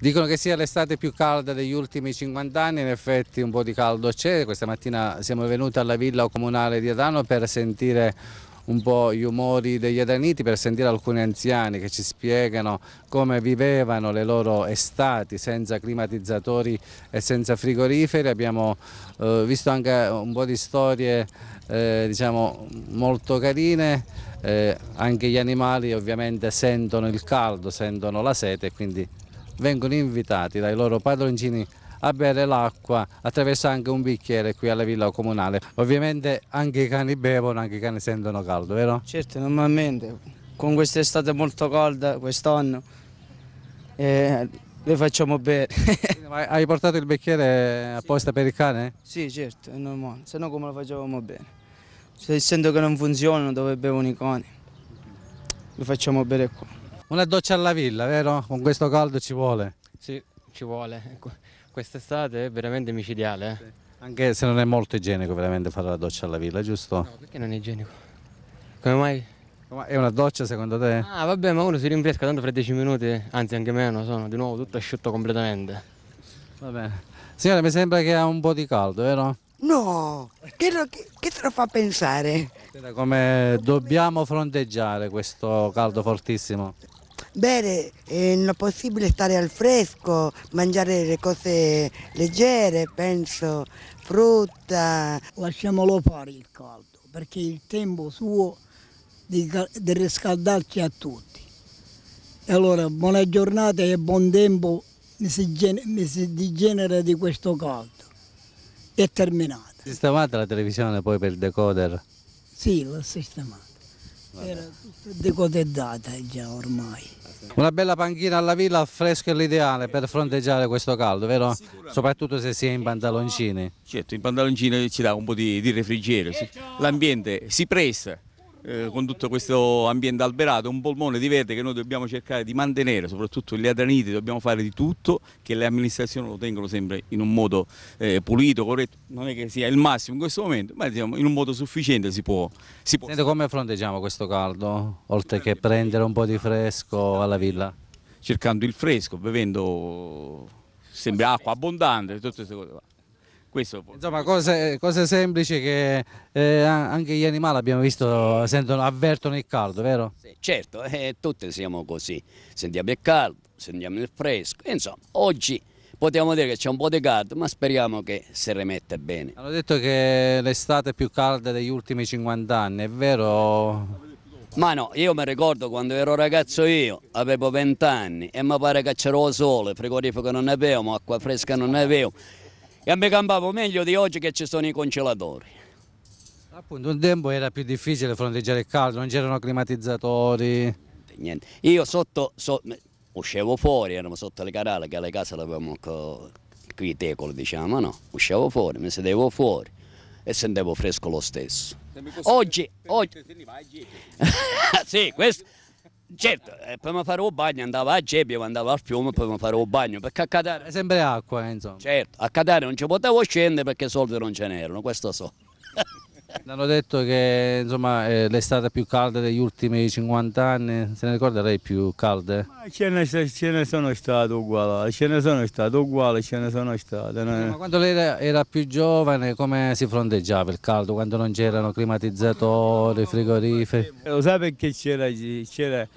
Dicono che sia l'estate più calda degli ultimi 50 anni, in effetti un po' di caldo c'è, questa mattina siamo venuti alla villa comunale di Adano per sentire un po' gli umori degli adaniti, per sentire alcuni anziani che ci spiegano come vivevano le loro estati senza climatizzatori e senza frigoriferi, abbiamo eh, visto anche un po' di storie eh, diciamo, molto carine, eh, anche gli animali ovviamente sentono il caldo, sentono la sete e quindi vengono invitati dai loro padroncini a bere l'acqua attraverso anche un bicchiere qui alla villa comunale. Ovviamente anche i cani bevono, anche i cani sentono caldo, vero? Certo, normalmente con quest'estate molto calda quest'anno eh, le facciamo bere. hai portato il bicchiere apposta sì. per il cane? Sì, certo, è normale, se no come lo facevamo bene? Se sento che non funzionano dove bevono i cani, lo facciamo bere qua. Una doccia alla villa, vero? Con questo caldo ci vuole. Sì, ci vuole. Quest'estate è veramente micidiale. Eh. Sì. Anche se non è molto igienico veramente fare la doccia alla villa, giusto? No, perché non è igienico? Come mai? Ma è una doccia secondo te? Ah vabbè ma uno si rinfresca tanto fra 10 minuti, anzi anche meno, sono di nuovo tutto asciutto completamente. Va bene. Signore, mi sembra che ha un po' di caldo, vero? No, che, lo, che, che te lo fa pensare? Come dobbiamo fronteggiare questo caldo fortissimo? Bene, eh, è non possibile stare al fresco, mangiare le cose leggere, penso, frutta. Lasciamolo fare il caldo, perché il tempo suo di, di riscaldarci a tutti. E allora buona giornata e buon tempo mi si degenera di questo caldo. È terminata. Sistemata la televisione poi per il decoder? Sì, l'ho sistemata. Era decoteddata eh, già ormai. Una bella panchina alla villa al fresco è l'ideale per fronteggiare questo caldo, vero? Soprattutto se si è in pantaloncini. Certo, in pantaloncini ci dà un po' di, di refrigerio, eh, l'ambiente si presta. Eh, con tutto questo ambiente alberato, un polmone di verde che noi dobbiamo cercare di mantenere, soprattutto gli adraniti, dobbiamo fare di tutto che le amministrazioni lo tengano sempre in un modo eh, pulito, corretto, non è che sia il massimo in questo momento, ma diciamo, in un modo sufficiente si può. Si può. Senti, come fronteggiamo questo caldo, oltre che certo. prendere un po' di fresco alla villa? Cercando il fresco, bevendo sempre acqua abbondante, tutte queste cose qua. Questo Insomma, cose, cose semplici che eh, anche gli animali abbiamo visto sentono, avvertono il caldo, vero? Sì, certo, eh, tutti siamo così, sentiamo il caldo, sentiamo il fresco, insomma, oggi Potremmo dire che c'è un po' di caldo, ma speriamo che si rimette bene. Hanno detto che l'estate è più calda degli ultimi 50 anni, è vero? Ma no, io mi ricordo quando ero ragazzo io, avevo 20 anni e mi pare che c'era il sole, frigorifero non ne avevo, acqua fresca non avevo e mi campavo meglio di oggi che ci sono i congelatori. Appunto, un tempo era più difficile fronteggiare il caldo, non c'erano climatizzatori. Niente. Io sotto, so, uscivo fuori, eravamo sotto le carale, che le case avevamo qui tecolo, diciamo, no? Uscivo fuori, mi sedevo fuori e sentivo fresco lo stesso. Oggi, oggi... sì, questo... Certo, eh, prima fare un bagno andava a Gebbio, andava al fiume, prima fare un bagno, perché a Catania... È sempre acqua, eh, insomma. Certo, a Catania non ci potevo scendere perché soldi non ce n'erano, questo so. Mi Hanno detto che insomma, è l'estate più calda degli ultimi 50 anni, se ne ricorda lei più calde? Ma ce ne, ce ne sono state uguali, ce ne sono state uguali, ce ne sono state. Ma quando lei era, era più giovane come si fronteggiava il caldo, quando non c'erano climatizzatori, frigoriferi? Eh, lo sai perché c'era? c'era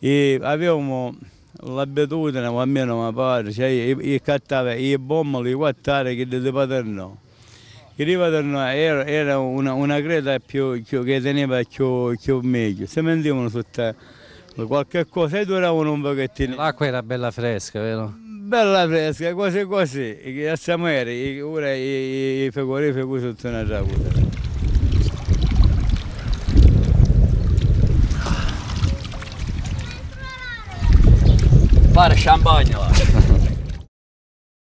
e avevamo l'abitudine, almeno mio padre, cioè, i, io cattavo i bomboli quattro che di paterno. Il Rivadorno era, era una, una, creta più, che teneva più, più meglio, si mettevano sotto qualche cosa e duravano un pochettino. L'acqua era bella fresca, vero? Bella fresca, quasi quasi, che a Samere, ora i pecoriferi sotto una giacuta. Fare champagne